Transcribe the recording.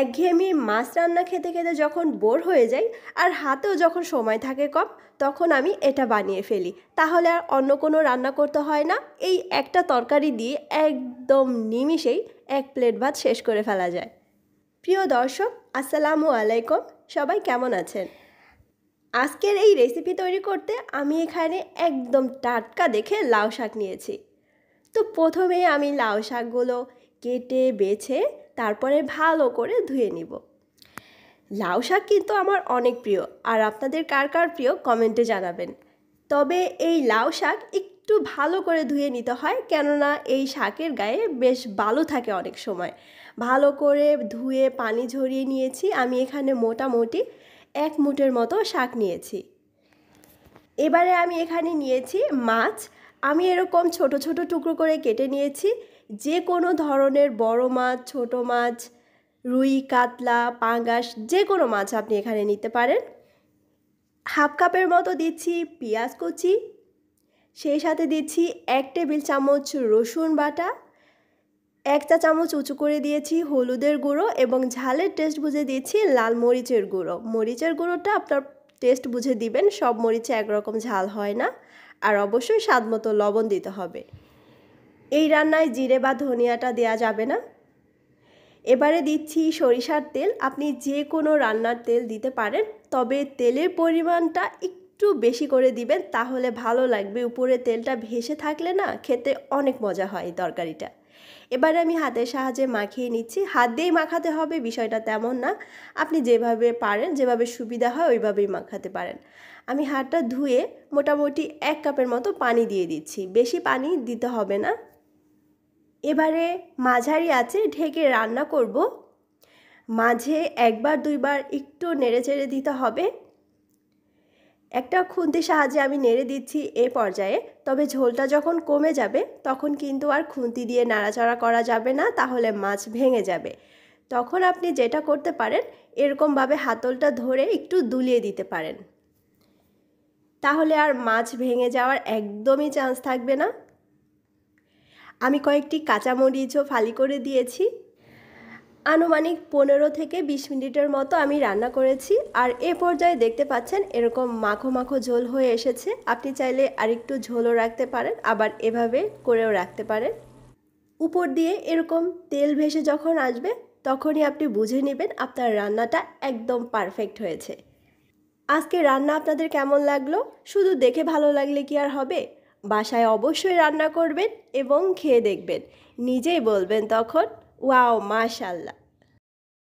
একঘেয়েমি মাছ রান্না খেতে খেতে যখন বোর হয়ে যাই আর হাতেও যখন সময় থাকে কম তখন আমি এটা বানিয়ে ফেলি তাহলে আর অন্য কোনো রান্না করতে হয় না এই একটা তরকারি দিয়ে একদম নিমিষেই এক প্লেট ভাত শেষ করে ফেলা যায় প্রিয় দর্শক আসসালামু আলাইকুম সবাই কেমন আছেন আজকের এই রেসিপি তৈরি করতে আমি এখানে একদম টাটকা দেখে লাউ শাক নিয়েছি তো প্রথমে আমি লাউ শাকগুলো কেটে বেছে তারপরে ভালো করে ধুয়ে নিব লাউ শাক কিন্তু আমার অনেক প্রিয় আর আপনাদের কার কার প্রিয় কমেন্টে জানাবেন তবে এই লাউ শাক একটু ভালো করে ধুয়ে নিতে হয় কেননা এই শাকের গায়ে বেশ বালু থাকে অনেক সময় ভালো করে ধুয়ে পানি ঝরিয়ে নিয়েছি আমি এখানে মোটামুটি এক মুটের মতো শাক নিয়েছি এবারে আমি এখানে নিয়েছি মাছ আমি এরকম ছোট ছোট টুকরো করে কেটে নিয়েছি যে কোনো ধরনের বড় মাছ ছোট মাছ রুই কাতলা পাঙ্গাস যে কোনো মাছ আপনি এখানে নিতে পারেন হাফ কাপের মতো দিচ্ছি পেঁয়াজ কুচি সেই সাথে দিচ্ছি এক টেবিল চামচ রসুন বাটা এক চা চামচ উঁচু করে দিয়েছি হলুদের গুঁড়ো এবং ঝালের টেস্ট বুঝে দিয়েছি লাল মরিচের গুঁড়ো মরিচের গুঁড়োটা আপনার টেস্ট বুঝে দিবেন সব মরিচে একরকম ঝাল হয় না আর অবশ্যই স্বাদ মতো লবণ দিতে হবে এই রান্নায় জিরে বা ধনিয়াটা দেয়া যাবে না এবারে দিচ্ছি সরিষার তেল আপনি যে কোনো রান্নার তেল দিতে পারেন তবে তেলের পরিমাণটা একটু বেশি করে দিবেন তাহলে ভালো লাগবে উপরে তেলটা ভেসে থাকলে না খেতে অনেক মজা হয় তরকারিটা এবারে আমি হাতের সাহায্যে মাখিয়ে নিচ্ছি হাত দিয়েই মাখাতে হবে বিষয়টা তেমন না আপনি যেভাবে পারেন যেভাবে সুবিধা হয় ওইভাবেই মাখাতে পারেন আমি হাতটা ধুয়ে মোটামুটি এক কাপের মতো পানি দিয়ে দিচ্ছি বেশি পানি দিতে হবে না এবারে মাঝারি আছে ঢেকে রান্না করব মাঝে একবার দুইবার একটু নেড়ে চেড়ে দিতে হবে একটা খুন্তির সাহায্যে আমি নেড়ে দিচ্ছি এ পর্যায়ে তবে ঝোলটা যখন কমে যাবে তখন কিন্তু আর খুন্তি দিয়ে নাড়াচাড়া করা যাবে না তাহলে মাছ ভেঙে যাবে তখন আপনি যেটা করতে পারেন এরকমভাবে হাতলটা ধরে একটু দুলিয়ে দিতে পারেন তাহলে আর মাছ ভেঙে যাওয়ার একদমই চান্স থাকবে না আমি কয়েকটি কাঁচামরিচও ফালি করে দিয়েছি আনুমানিক পনেরো থেকে বিশ মিনিটের মতো আমি রান্না করেছি আর এ পর্যায়ে দেখতে পাচ্ছেন এরকম মাখো মাখো ঝোল হয়ে এসেছে আপনি চাইলে আরেকটু ঝোলও রাখতে পারেন আবার এভাবে করেও রাখতে পারেন উপর দিয়ে এরকম তেল ভেসে যখন আসবে তখনই আপনি বুঝে নেবেন আপনার রান্নাটা একদম পারফেক্ট হয়েছে আজকে রান্না আপনাদের কেমন লাগলো শুধু দেখে ভালো লাগলে কি আর হবে বাসায় অবশ্যই রান্না করবেন এবং খেয়ে দেখবেন নিজেই বলবেন তখন ওয়াও মাশাল্লাহ